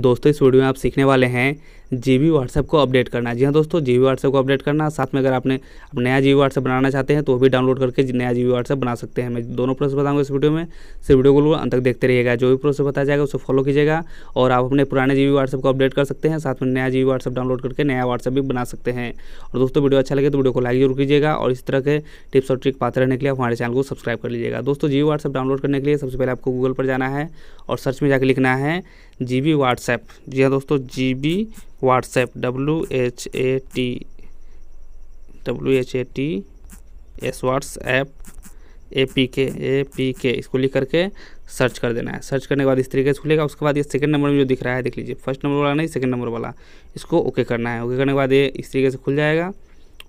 दोस्तों इस वीडियो में आप सीखने वाले हैं जी बी व्हाट्सएप को अपडेट करना है जी हाँ दोस्तों जी बी व्हाट्सएप को अपडेट करना साथ में अगर आपने आप नया जी बी व्हाट्सएप बनाना चाहते हैं तो भी डाउनलोड करके नया जी बी व्हाट्सएप बना सकते हैं मैं दोनों प्रोसेस बताऊँगा इस वीडियो में इस वीडियो को अंत तक देखते रहिएगा जो भी प्रोसेस बताया जाएगा उसे फॉलो कीजिएगा और आप अपने पुराने जी बी व्हाट्सएप को अपडेट कर सकते हैं साथ में नया जी बी व्हाट्सएप डाउनलोड करके नया व्हाट्सएप भी बना सकते हैं और दोस्तों वीडियो अच्छा लगे तो वीडियो को लाइक जरूर कीजिएगा और इस तरह के टिप्स और ट्रिक पाते रहने के लिए हमारे चैनल को सब्सक्राइब कर लीजिएगा दोस्तों जी व्हाट्सएप डाउनलोड करने के लिए सबसे पहले आपको गूगल पर जाना है और सर्च में जाकर लिखना है जी बी व्हाट्सएप जी हाँ दोस्तों G B WhatsApp W H A T W H A T S WhatsApp A P K A P के इसको लिख करके सर्च कर देना है सर्च करने के बाद इस तरीके से खुलेगा उसके बाद ये सेकंड नंबर में जो दिख रहा है देख लीजिए फर्स्ट नंबर वाला नहीं सेकंड नंबर वाला इसको ओके करना है ओके करने के बाद ये इस तरीके से खुल जाएगा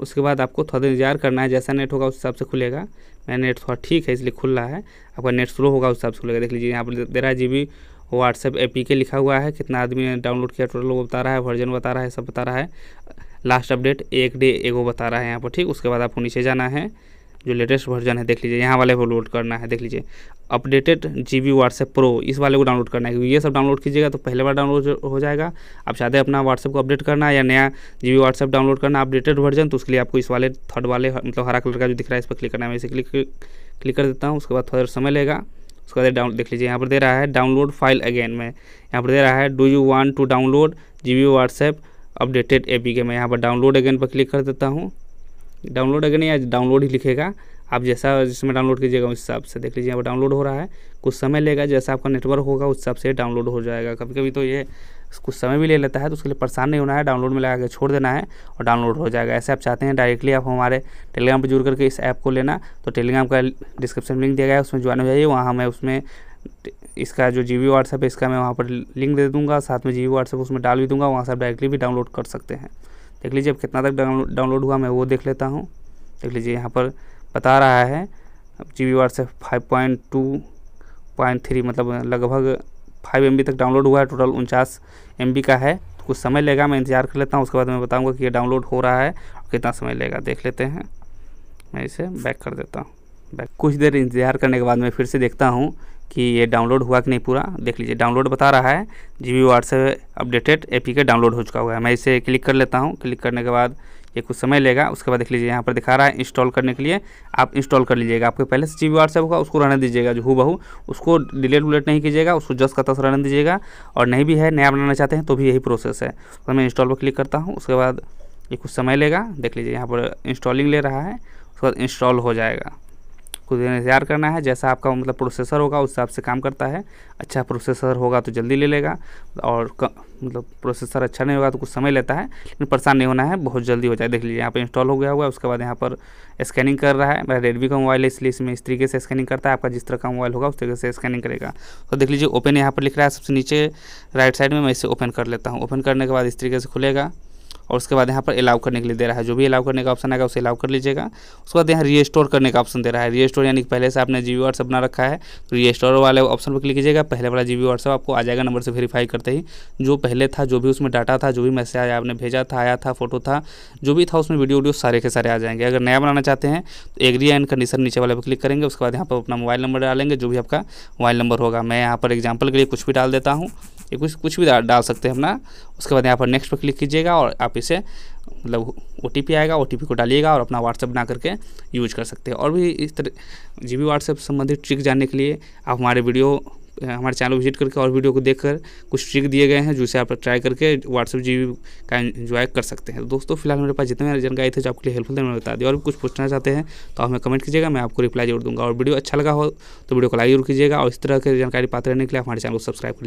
उसके बाद आपको थोड़ा दिन इंतजार करना है जैसा नेट होगा उस हिसाब से खुलेगा मेरा नेट थोड़ा ठीक है इसलिए खुल रहा है आपका नेट स्लो होगा उस हिसाब से खुलेगा देख लीजिए यहाँ पर दे रहा है जी व्हाट्सएप ए पी के लिखा हुआ है कितना आदमी ने डाउनलोड किया टोटल वो बता रहा है वर्जन बता रहा है सब बता रहा है लास्ट अपडेट एक डे एगो बता रहा है यहाँ पर ठीक उसके बाद आपको नीचे जाना है जो लेटेस्ट वर्जन है देख लीजिए यहाँ वाले को लोड करना है देख लीजिए updated G B WhatsApp pro इस वाले को डाउनलोड करना है क्योंकि ये सब डाउनलोड कीजिएगा तो पहले बार डाउनलोड हो जाएगा आप चाहते हैं अपना व्हाट्सएप को अपडेट करना या नया जी बी व्हाट्सएप डाउनलोड करना अपडेटेड वर्जन तो उसके लिए आपको इस वाले थर्ड वाले मतलब हरा कलर का जो दिख रहा है इस पर क्लिक करना है मैं इसे क्लिक क्लिक कर देता हूँ उसके बाद थोड़ा समय लेगा उसके बाद डाउन देख लीजिए यहाँ पर दे रहा है डाउनलोड फाइल अगेन में यहाँ पर दे रहा है do you want to download G B WhatsApp updated A P K मैं यहाँ पर डाउनलोड अगेन पर क्लिक कर देता हूँ डाउनलोड अगेन या डाउनलोड ही लिखेगा आप जैसा जिसमें डाउनलोड कीजिएगा उस हिसाब से देख लीजिए यहाँ पर डाउनलोड हो रहा है कुछ समय लेगा जैसा आपका नेटवर्क होगा उस हिसाब से डाउनलोड हो जाएगा कभी कभी तो ये कुछ समय भी ले लेता है तो उसके लिए परेशान नहीं होना है डाउनलोड में लगा के छोड़ देना है और डाउनलोड हो जाएगा ऐसे आप चाहते हैं डायरेक्टली आप हमारे टेलीग्राम पर जुड़ करके इस ऐप को लेना तो टेलीग्राम का डिस्क्रिप्शन लिंक दिया गया है उसमें ज्वाइन हो जाइए वहाँ मैं उसमें इसका जो जी वी व्हाट्सएप है इसका मैं वहाँ पर लिंक दे दूँगा साथ में जी वी व्हाट्सएप उसमें डाल भी दूँगा वहाँ से आप डायरेक्टली भी डाउनलोड कर सकते हैं देख लीजिए अब कितना तक डाउनलोड हुआ मैं वो देख लेता हूँ देख लीजिए यहाँ पर बता रहा है G V WhatsApp five point two point three मतलब लगभग फाइव एम तक डाउनलोड हुआ है टोटल उनचास एम का है तो कुछ समय लेगा मैं इंतजार कर लेता हूँ उसके बाद मैं बताऊँगा कि ये डाउनलोड हो रहा है और कितना समय लेगा देख लेते हैं मैं इसे बैक कर देता हूँ बैक कुछ देर इंतजार करने के बाद मैं फिर से देखता हूँ कि ये डाउनलोड हुआ कि नहीं पूरा देख लीजिए डाउनलोड बता रहा है G B updated A download हो चुका हुआ है मैं इसे क्लिक कर लेता हूँ क्लिक करने के बाद ये कुछ समय लेगा उसके बाद देख लीजिए यहाँ पर दिखा रहा है इंस्टॉल करने के लिए आप इंस्टॉल कर लीजिएगा आपके पहले से जी बी व्हाट्सएप होगा उसको रहने दीजिएगा जो हु बहू उसको डिलेट उलेट नहीं कीजिएगा उसको जस का तस रहने दीजिएगा और नहीं भी है नया बनाना चाहते हैं तो भी यही प्रोसेस है तो मैं इंस्टॉल पर क्लिक करता हूँ उसके बाद ये कुछ समय लेगा देख लीजिए यहाँ पर इंस्टॉलिंग ले रहा है उसके बाद इंस्टॉल हो जाएगा इसको तैयार करना है जैसा आपका मतलब प्रोसेसर होगा उस हिसाब से काम करता है अच्छा प्रोसेसर होगा तो जल्दी ले लेगा और मतलब प्रोसेसर अच्छा नहीं होगा तो कुछ समय लेता है लेकिन परेशान नहीं होना है बहुत जल्दी हो जाए देख लीजिए यहाँ पर इंस्टॉल हो गया हुआ है उसके बाद यहाँ पर स्कैनिंग कर रहा है मेरा रेडमी का मोबाइल है इसलिए इसमें इस तरीके से स्कैनिंग करता है आपका जिस तरह का मोबाइल होगा उस तरीके से स्कैनिंग करेगा तो देख लीजिए ओपन यहाँ पर लिख रहा है सबसे नीचे राइट साइड में मैं इसे ओपन कर लेता हूँ ओपन करने के बाद इस तरीके से खुलेगा और उसके बाद यहाँ पर अलाउ करने के लिए दे रहा है जो भी अलाउ करने का ऑप्शन आएगा उसे अलाउ कर लीजिएगा उसके बाद यहाँ रीस्टोर करने का ऑप्शन दे रहा है रीस्टोर यानी कि पहले से आपने जी व्हाट्सअप बना रखा है तो रीस्टोर वाले ऑप्शन पर क्लिक कीजिएगा पहले वाला जी व्हाट्सअप आपको आ जाएगा नंबर से वेरीफाई करते ही जो पहले था जो भी उसमें डाटा था जो भी मैसेज आया आपने भेजा था आया था फोटो था जो भी था उसमें वीडियो वीडियो सारे के सारे आ जाएंगे अगर नया बनाना चाहते हैं तो एग्री एंड कंडीशन नीचे वाले पर क्लिक करेंगे उसके बाद यहाँ पर अपना मोबाइल नंबर डालेंगे जो भी आपका मोबाइल नंबर होगा मैं यहाँ पर एग्जाम्पल के लिए कुछ भी डाल देता हूँ ये कुछ कुछ भी डाल सकते हैं अपना उसके बाद यहाँ पर नेक्स्ट पर क्लिक कीजिएगा और आप इसे मतलब ओ आएगा ओ को डालिएगा और अपना व्हाट्सअप बना करके यूज कर सकते हैं और भी इस तरह जी बी व्हाट्सएप संबंधित ट्रिक जानने के लिए आप हमारे वीडियो हमारे चैनल विजिट करके और वीडियो को देखकर कुछ ट्रिक दिए गए हैं जिसे आप ट्राई करके व्हाट्सएप जी का इन्जॉय कर सकते हैं दोस्तों फिलहाल मेरे पास जितने जानकारी थे जो आपके लिए हेल्पफुल थे मैंने बता दिया और भी कुछ पूछना चाहते हैं तो हमें कमेंट कीजिएगा मैं आपको रिप्लाई जरूर दूंगा और वीडियो अच्छा लगा हो तो वीडियो को लाइक जरूर कीजिएगा और इस तरह की जानकारी पाते रहने के लिए हमारे चैनल को सब्सक्राइब